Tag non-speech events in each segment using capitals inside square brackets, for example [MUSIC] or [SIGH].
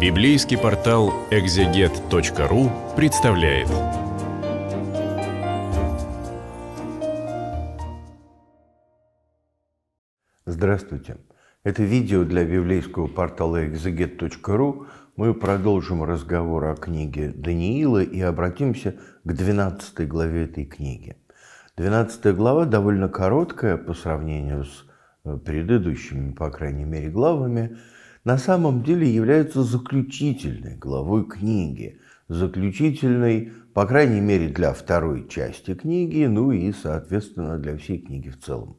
Библейский портал экзегет.ру представляет. Здравствуйте. Это видео для библейского портала экзегет.ру. Мы продолжим разговор о книге Даниила и обратимся к 12 главе этой книги. 12 глава довольно короткая по сравнению с э, предыдущими, по крайней мере, главами – на самом деле является заключительной главой книги, заключительной, по крайней мере, для второй части книги, ну и, соответственно, для всей книги в целом.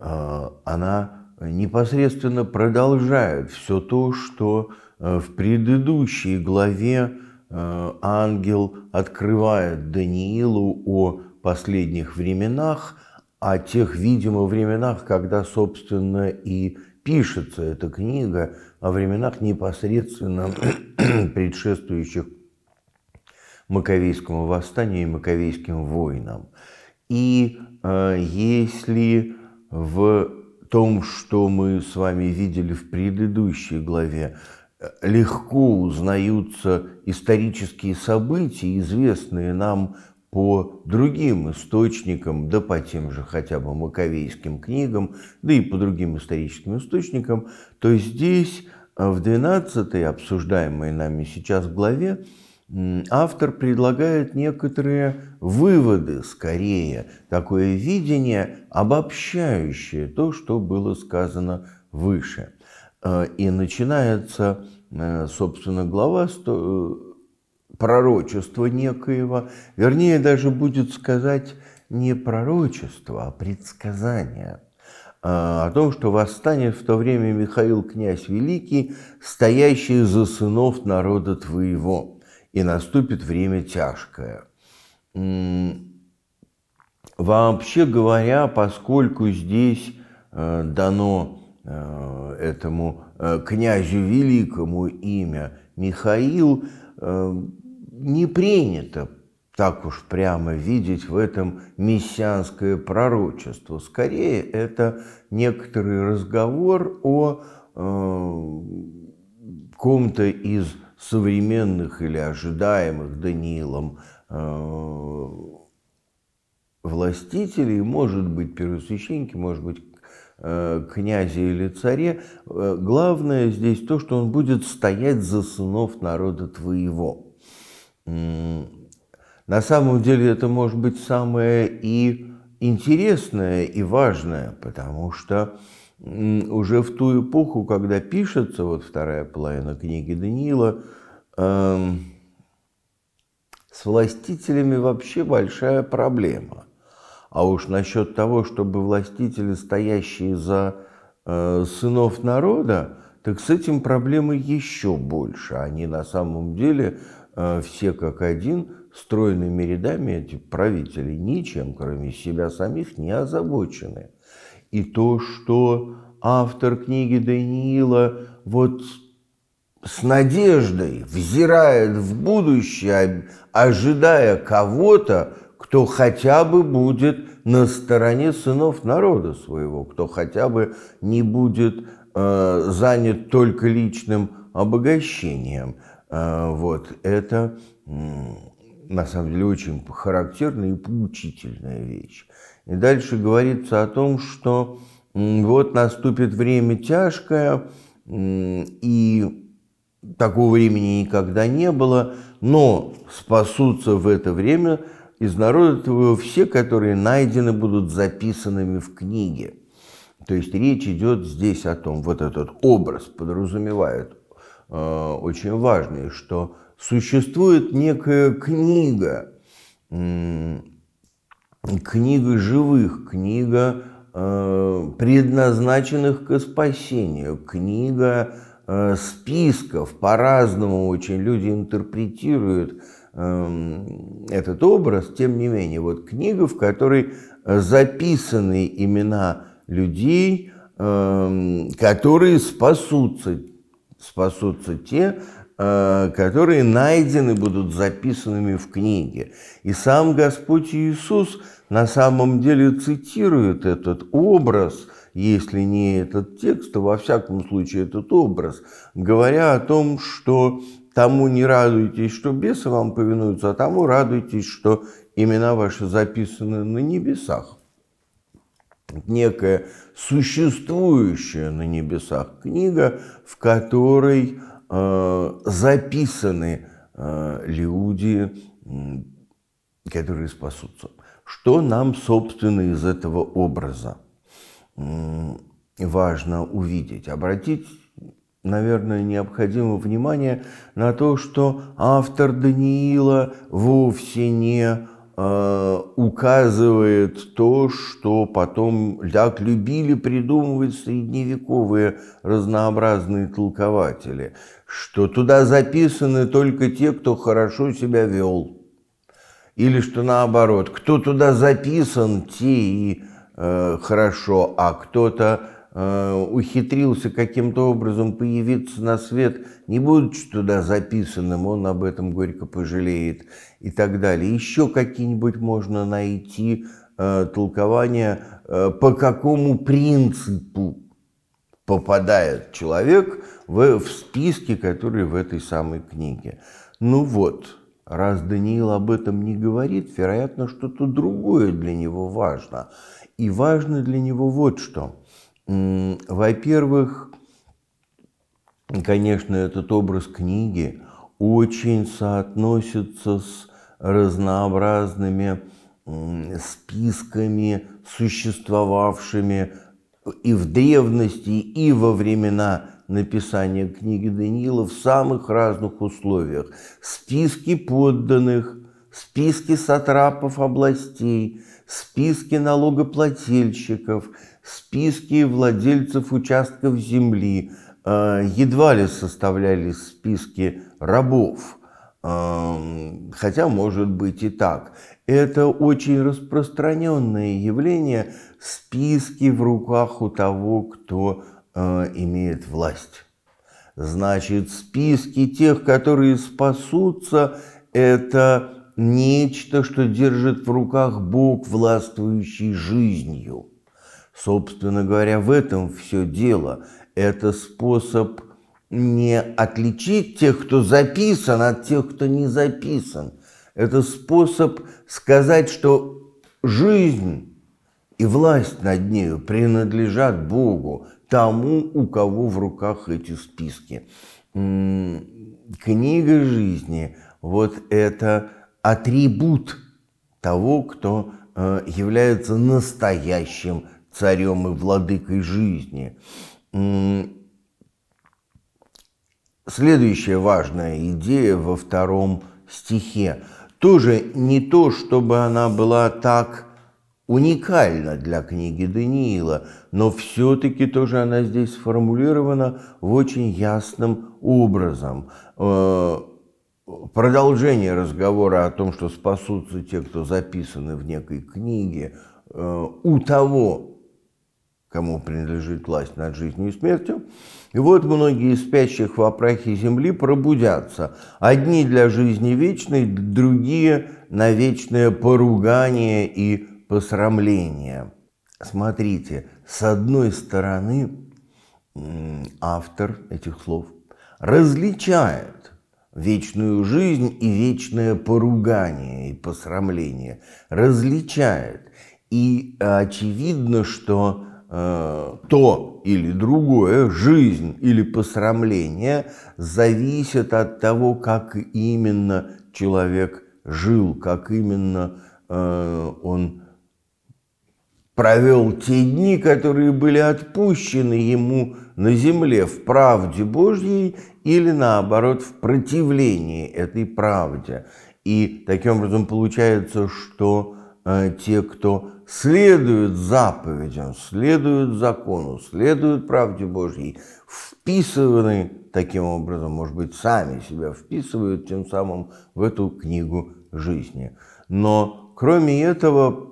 А, она непосредственно продолжает все то, что э, в предыдущей главе э, ангел открывает Даниилу о последних временах, о тех, видимо, временах, когда, собственно, и пишется эта книга о временах непосредственно [CLEARS THROAT] предшествующих Маковейскому восстанию и Маковейским войнам. И э, если в том, что мы с вами видели в предыдущей главе, э, легко узнаются исторические события, известные нам по другим источникам, да по тем же хотя бы маковейским книгам, да и по другим историческим источникам, то здесь э, в 12 обсуждаемой нами сейчас главе автор предлагает некоторые выводы, скорее, такое видение, обобщающее то, что было сказано выше. Э, и начинается, э, собственно, глава пророчества некоего, вернее, даже будет сказать не пророчество, а предсказание а, о том, что восстанет в то время Михаил князь Великий, стоящий за сынов народа твоего, и наступит время тяжкое. Вообще говоря, поскольку здесь э, дано э, этому э, князю великому имя Михаил, не принято так уж прямо видеть в этом мессианское пророчество. Скорее, это некоторый разговор о э, ком-то из современных или ожидаемых Даниилом э, властителей, может быть, первосвященники, может быть, э, князе или царе. Э, главное здесь то, что он будет стоять за сынов народа твоего – на самом деле это может быть самое и интересное, и важное, потому что уже в ту эпоху, когда пишется вот вторая половина книги Даниила, э, с властителями вообще большая проблема. А уж насчет того, чтобы властители, стоящие за э, сынов народа, так с этим проблемы еще больше. Они на самом деле Э, все как один, стройными рядами эти правители ничем, кроме себя самих, не озабочены. И то, что автор книги Даниила вот с надеждой взирает в будущее, а, ожидая кого-то, кто хотя бы будет на стороне сынов народа своего, кто хотя бы не будет э, занят только личным обогащением – а, вот. Это на самом деле очень характерная и поучительная вещь. И дальше говорится о том, что вот наступит время тяжкое, и такого времени никогда не было, но спасутся в это время из народа твоего все, которые найдены будут записанными в книге. То есть речь идет здесь о том, вот этот образ подразумевает Э, очень важный, что существует некая книга, книга живых, книга э, предназначенных к спасению, книга э, списков, по-разному очень люди интерпретируют эм, этот образ, тем не менее, вот книга, в которой записаны имена людей, эм, которые спасутся спасутся те, э, которые найдены будут записанными в книге. И сам Господь Иисус на самом деле цитирует этот образ, если не этот текст, то во всяком случае этот образ, говоря о том, что тому не радуйтесь, что бесы вам повинуются, а тому радуйтесь, что имена ваши записаны на небесах некая существующая на небесах книга, в которой э, записаны э, люди, которые спасутся. Что нам, собственно, из этого образа важно увидеть? Обратить наверное, необходимо внимание на то, что автор Даниила вовсе не Э, указывает то, что потом так любили придумывать средневековые разнообразные толкователи, что туда записаны только те, кто хорошо себя вел. Или что наоборот, кто туда записан, те и э, хорошо, а кто-то Э, ухитрился каким-то образом появиться на свет, не будучи туда записанным, он об этом горько пожалеет и так далее. Еще какие-нибудь можно найти э, толкования, э, по какому принципу попадает человек в, в списки, которые в этой самой книге. Ну вот, раз Даниил об этом не говорит, вероятно, что-то другое для него важно. И важно для него вот что – во-первых, конечно, этот образ книги очень соотносится с разнообразными списками, существовавшими и в древности, и во времена написания книги Даниила в самых разных условиях. Списки подданных, списки сатрапов областей, списки налогоплательщиков – списки владельцев участков земли, э, едва ли составляли списки рабов, э, хотя может быть и так. Это очень распространенное явление – списки в руках у того, кто э, имеет власть. Значит, списки тех, которые спасутся, это нечто, что держит в руках Бог, властвующий жизнью. Собственно говоря, в этом все дело. Это способ не отличить тех, кто записан, от тех, кто не записан. Это способ сказать, что жизнь и власть над нею принадлежат Богу, тому, у кого в руках эти списки. Книга жизни – вот это атрибут того, кто э, является настоящим царем и владыкой жизни. Следующая важная идея во втором стихе. Тоже не то, чтобы она была так уникальна для книги Даниила, но все-таки тоже она здесь сформулирована в очень ясным образом. Э, продолжение разговора о том, что спасутся те, кто записаны в некой книге, э, у того, кому принадлежит власть над жизнью и смертью. И вот многие из спящих в опрахе земли пробудятся. Одни для жизни вечной, другие на вечное поругание и посрамление. Смотрите, с одной стороны автор этих слов различает вечную жизнь и вечное поругание и посрамление. Различает. И очевидно, что Э, то или другое, жизнь или посрамление, зависит от того, как именно человек жил, как именно э, он провел те дни, которые были отпущены ему на земле в правде Божьей или наоборот в противлении этой правде. И таким образом получается, что Э, те, кто следует заповедям, следуют закону, следуют правде Божьей, вписаны таким образом, может быть, сами себя вписывают тем самым в эту книгу жизни. Но кроме этого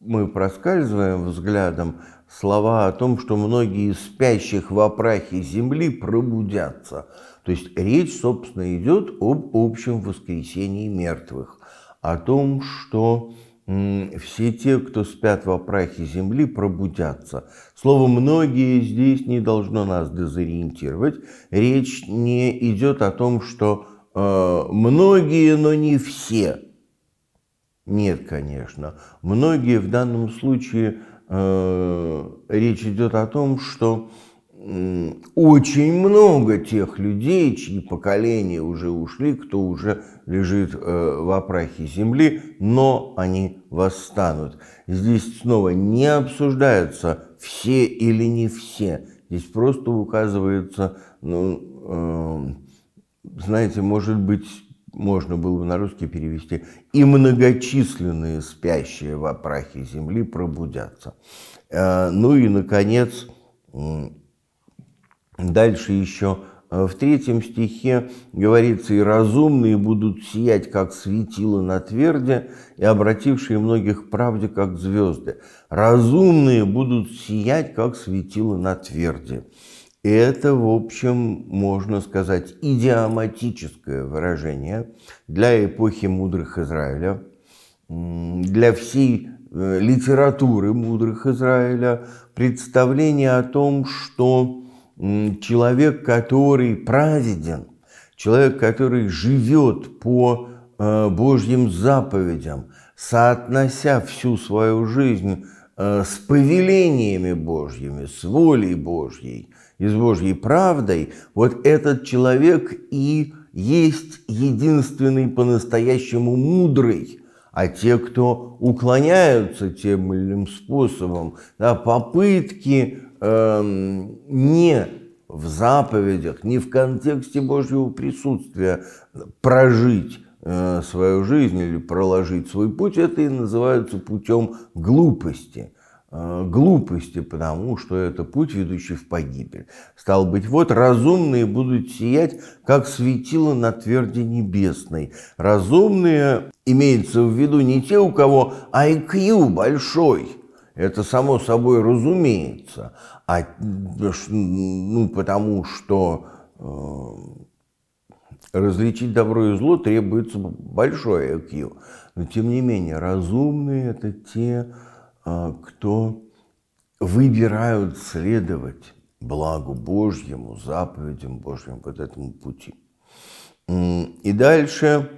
мы проскальзываем взглядом слова о том, что многие из спящих в опрахе земли пробудятся. То есть речь, собственно, идет об общем воскресении мертвых, о том, что все те, кто спят во прахе земли, пробудятся. Слово «многие» здесь не должно нас дезориентировать. Речь не идет о том, что э, многие, но не все. Нет, конечно. Многие в данном случае э, речь идет о том, что э, очень много тех людей, чьи поколения уже ушли, кто уже лежит э, в опрахе земли, но они восстанут. Здесь снова не обсуждаются все или не все. Здесь просто указывается, ну, эм, знаете, может быть, можно было бы на русский перевести, и многочисленные спящие в опрахе земли пробудятся. Э, ну и, наконец, Дальше еще э, в третьем стихе говорится, «И разумные будут сиять, как светило на тверде, и обратившие многих правде, как звезды». Разумные будут сиять, как светило на тверде. И это, в общем, можно сказать, идиоматическое выражение для эпохи мудрых Израиля, для всей э, литературы мудрых Израиля, представление о том, что человек, который праведен, человек, который живет по э, Божьим заповедям, соотнося всю свою жизнь э, с повелениями Божьими, с волей Божьей и с Божьей правдой, вот этот человек и есть единственный по-настоящему мудрый – а те, кто уклоняются тем или иным способом, да, попытки э, не в заповедях, не в контексте Божьего присутствия прожить э, свою жизнь или проложить свой путь, это и называется путем глупости э, глупости, потому что это путь, ведущий в погибель. Стал быть, вот разумные будут сиять, как светило на тверди небесной. Разумные имеется в виду не те, у кого IQ большой – это само собой разумеется, а, ну, потому что э, различить добро и зло требуется большой IQ. Но тем не менее, разумные это те, э, кто выбирают следовать благу Божьему, заповедям Божьим, вот этому пути. И дальше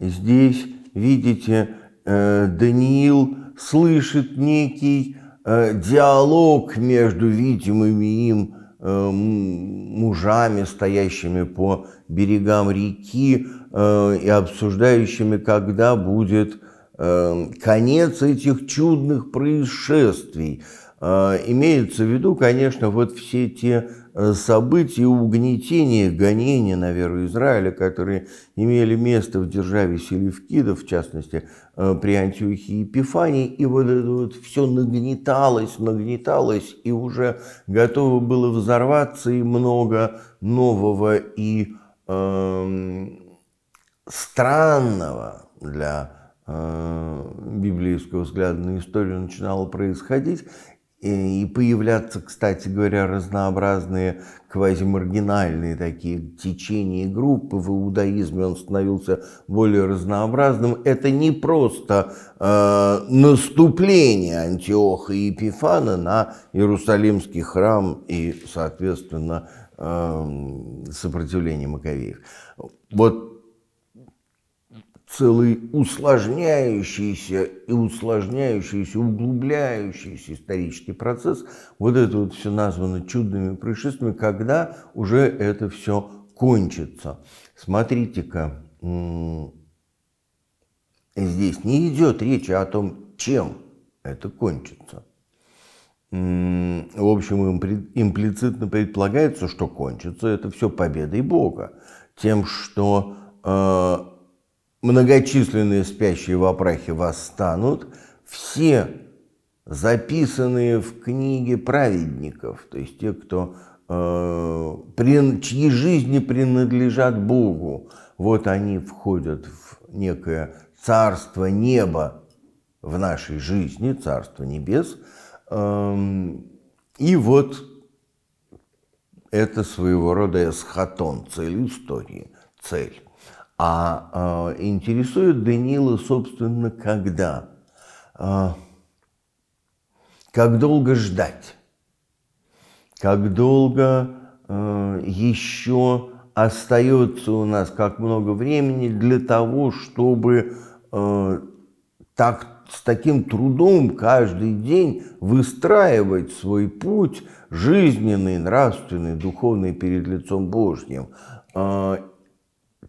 здесь, видите, э, Даниил слышит некий э, диалог между видимыми им э, мужами, стоящими по берегам реки э, и обсуждающими, когда будет э, конец этих чудных происшествий. Э, имеется в виду, конечно, вот все те событий угнетения, гонения на веру Израиля, которые имели место в державе Селевкида, в частности, э, при Антиохии Епифании, и вот это вот все нагнеталось, нагнеталось, и уже готово было взорваться, и много нового и э, странного для э, библейского взгляда на историю начинало происходить. И появляться, кстати говоря, разнообразные квазимаргинальные такие течения и группы. В иудаизме он становился более разнообразным. Это не просто э, наступление Антиоха и Епифана на Иерусалимский храм и, соответственно, э, сопротивление Маковеев. Вот целый усложняющийся и усложняющийся, углубляющийся исторический процесс. Вот это вот все названо чудными происшествиями, когда уже это все кончится. Смотрите-ка, здесь не идет речи о том, чем это кончится. В общем, имплицитно предполагается, что кончится это все победой Бога, тем, что э, многочисленные спящие в опрахе восстанут, все записанные в книге праведников, то есть те, кто, э, чьи жизни принадлежат Богу, вот они входят в некое царство неба в нашей жизни, царство небес, э, и вот это своего рода эсхатон, цель истории, цель. А э, интересует Даниила, собственно, когда? Э, как долго ждать? Как долго э, еще остается у нас, как много времени для того, чтобы э, так с таким трудом каждый день выстраивать свой путь жизненный, нравственный, духовный перед лицом Божьим. А,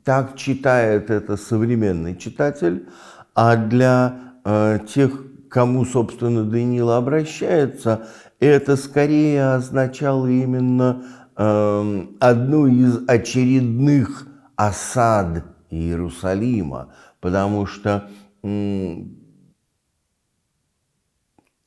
так читает это современный читатель, а для э, тех, кому, собственно, Даниила обращается, это скорее означало именно э, одну из очередных осад Иерусалима, потому что э,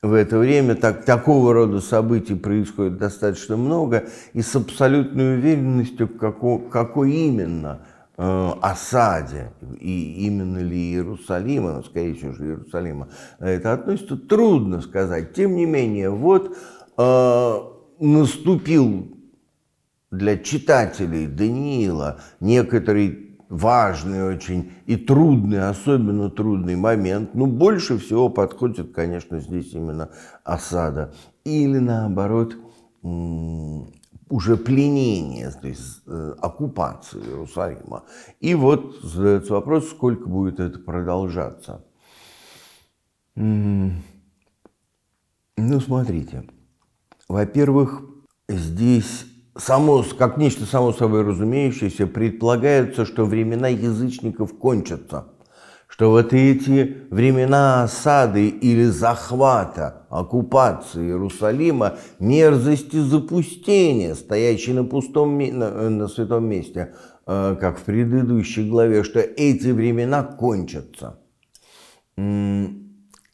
в это время так, такого рода событий происходит достаточно много, и с абсолютной уверенностью, како, какой именно – Э, осаде, и именно ли Иерусалима, скорее всего, же Иерусалима, это относится, трудно сказать. Тем не менее, вот э, наступил для читателей Даниила некоторый важный очень и трудный, особенно трудный момент. Но ну, больше всего подходит, конечно, здесь именно осада. Или наоборот, уже пленение, то есть э, оккупацию Иерусалима. И вот задается вопрос, сколько будет это продолжаться. Ну, смотрите. Во-первых, здесь само, как нечто само собой разумеющееся, предполагается, что времена язычников кончатся что вот эти времена осады или захвата, оккупации Иерусалима, мерзости запустения, стоящие на пустом на, э, на святом месте, э, как в предыдущей главе, что эти времена кончатся. Не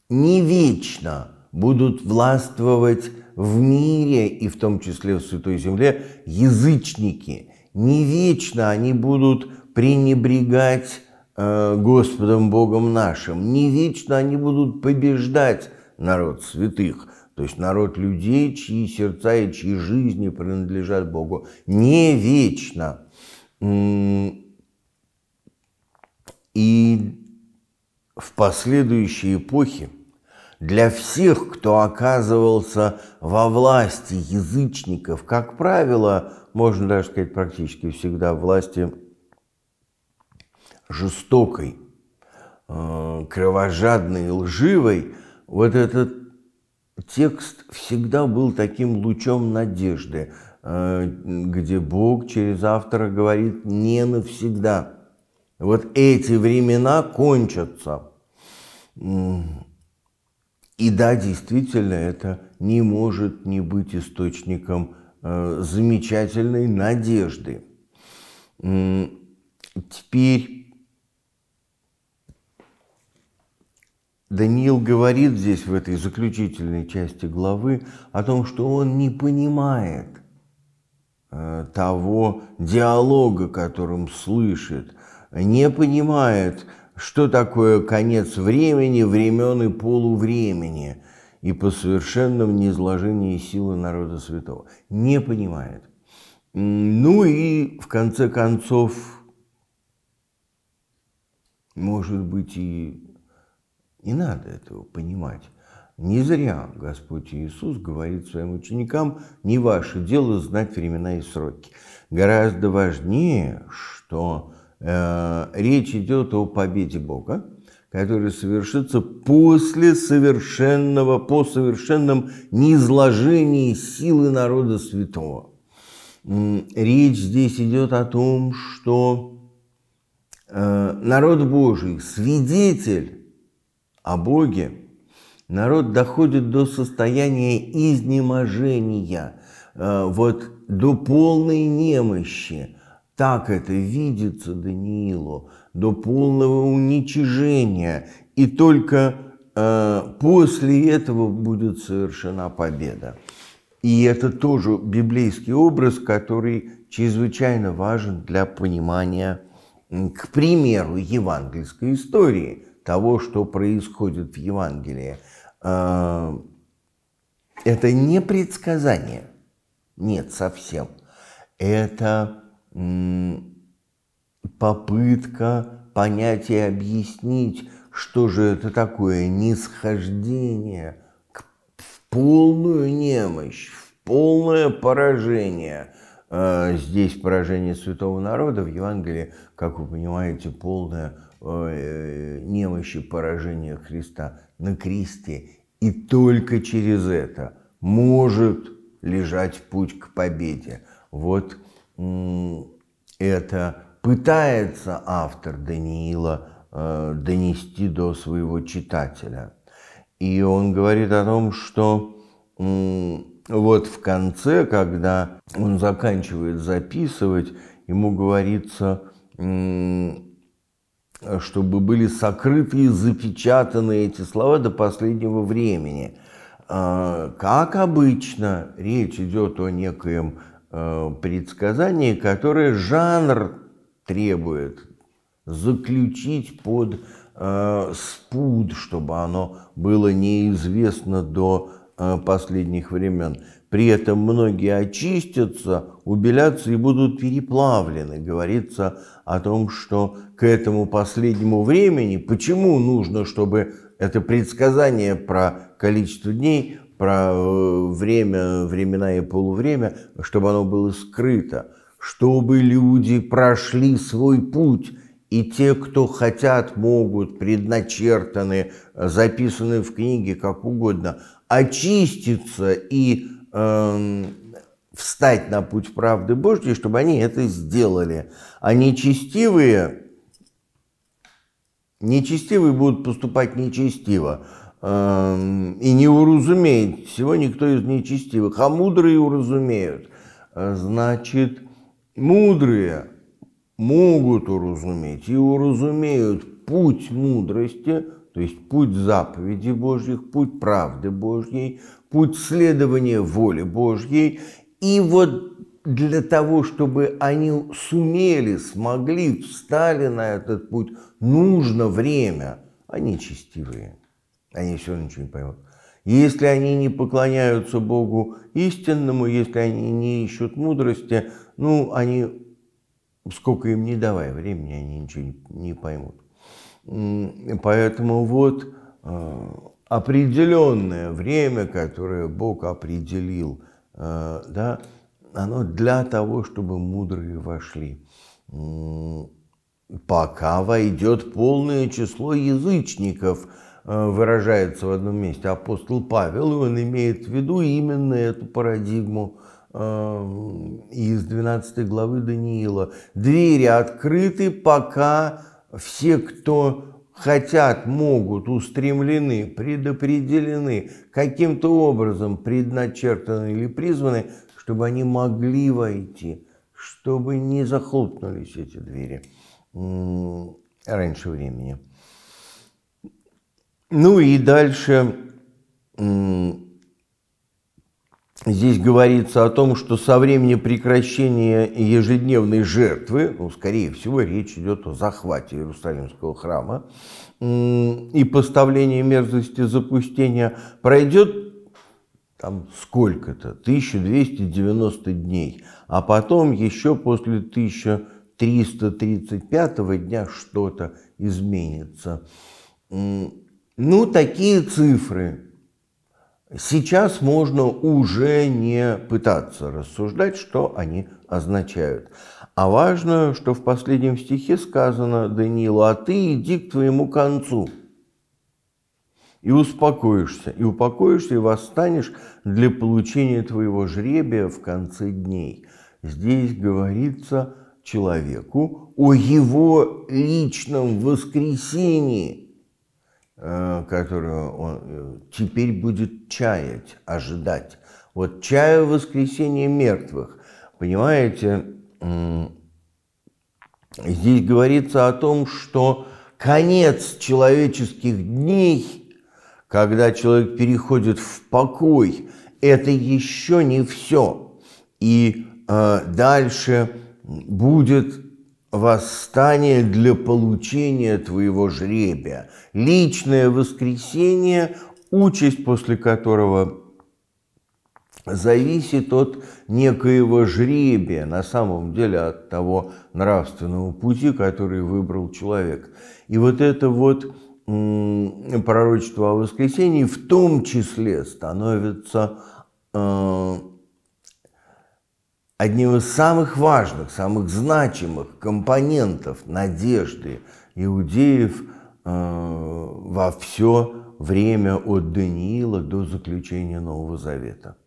вечно будут властвовать в мире и в том числе в Святой Земле язычники. Не вечно они будут пренебрегать Э, Господом Богом нашим. Не вечно они будут побеждать народ святых, то есть народ людей, чьи сердца и чьи жизни принадлежат Богу. Не вечно. И в последующей эпохе для всех, кто оказывался во власти язычников, как правило, можно даже сказать практически всегда власти жестокой, э, кровожадной, лживой, вот этот текст всегда был таким лучом надежды, э, где Бог через автора говорит «не навсегда». Вот эти времена кончатся. И да, действительно, это не может не быть источником э, замечательной надежды. Теперь Даниил говорит здесь, в этой заключительной части главы, о том, что он не понимает э, того диалога, которым слышит, не понимает, что такое конец времени, времен и полувремени и по совершенном неизложении силы народа святого. Не понимает. Ну и, в конце концов, может быть, и и надо этого понимать. Не зря Господь Иисус говорит своим ученикам, не ваше дело знать времена и сроки. Гораздо важнее, что э, речь идет о победе Бога, которая совершится после совершенного, по совершенном низложении силы народа святого. Речь здесь идет о том, что э, народ Божий, свидетель о Боге, народ доходит до состояния изнеможения, э, вот до полной немощи. Так это видится Даниилу, до полного уничижения. И только э, после этого будет совершена победа. И это тоже библейский образ, который чрезвычайно важен для понимания, к примеру, евангельской истории – того, что происходит в Евангелии. А, это не предсказание. Нет, совсем. Это попытка понять и объяснить, что же это такое нисхождение в полную немощь, в полное поражение. А, здесь поражение святого народа, в Евангелии, как вы понимаете, полное Э, немощи поражения Христа на кресте. И только через это может лежать путь к победе. Вот это пытается автор Даниила э, донести до своего читателя. И он говорит о том, что э, вот в конце, когда он заканчивает записывать, ему говорится э, Э, чтобы были сокрыты и запечатаны эти слова до последнего времени. Э, как обычно, речь идет о некоем э, предсказании, которое жанр требует заключить под спуд, чтобы оно было неизвестно до последних времен. При этом многие очистятся, убелятся и будут переплавлены. Говорится о том, что к этому последнему времени, почему нужно, чтобы это предсказание про количество дней, про э, время, времена и полувремя, чтобы оно было скрыто, чтобы люди прошли свой путь, и те, кто хотят, могут, предначертаны, записаны в книге, как угодно, очиститься и Эм, встать на путь правды Божьей, чтобы они это сделали. А нечестивые, нечестивые будут поступать нечестиво. Эм, и не уразумеет всего никто из нечестивых, а мудрые уразумеют. Э, значит, мудрые могут уразуметь и уразумеют путь мудрости, то есть путь заповеди Божьих, путь правды Божьей, путь следования воле Божьей. И вот для того, чтобы они сумели, смогли, встали на этот путь, нужно время. Они честивые, они все ничего не поймут. Если они не поклоняются Богу истинному, если они не ищут мудрости, ну, они, сколько им не давай времени, они ничего не поймут. Поэтому вот э, определенное время, которое Бог определил, э, да, оно для того, чтобы мудрые вошли. Пока войдет полное число язычников, э, выражается в одном месте апостол Павел, и он имеет в виду именно эту парадигму э, из 12 главы Даниила. Двери открыты, пока все, кто хотят, могут, устремлены, предопределены, каким-то образом предначертаны или призваны, чтобы они могли войти, чтобы не захлопнулись эти двери раньше времени. Ну и дальше Здесь говорится о том, что со времени прекращения ежедневной жертвы, ну, скорее всего, речь идет о захвате Иерусалимского храма и поставлении мерзости запустения, пройдет там сколько-то, 1290 дней, а потом еще после 1335 дня что-то изменится. Ну, такие цифры Сейчас можно уже не пытаться рассуждать, что они означают. А важно, что в последнем стихе сказано Даниилу, а ты иди к твоему концу и успокоишься, и упокоишься, и восстанешь для получения твоего жребия в конце дней. Здесь говорится человеку о его личном воскресении – Э, которую он э, теперь будет чаять, ожидать. Вот чаю воскресение мертвых. Понимаете, здесь говорится о том, что конец человеческих дней, когда человек переходит в покой, это еще не все. И э, дальше будет восстание для получения твоего жребия, личное воскресение, участь после которого зависит от некоего жребия, на самом деле от того нравственного пути, который выбрал человек. И вот это вот пророчество о воскресении в том числе становится э, одним из самых важных, самых значимых компонентов надежды иудеев э, во все время от Даниила до заключения Нового Завета.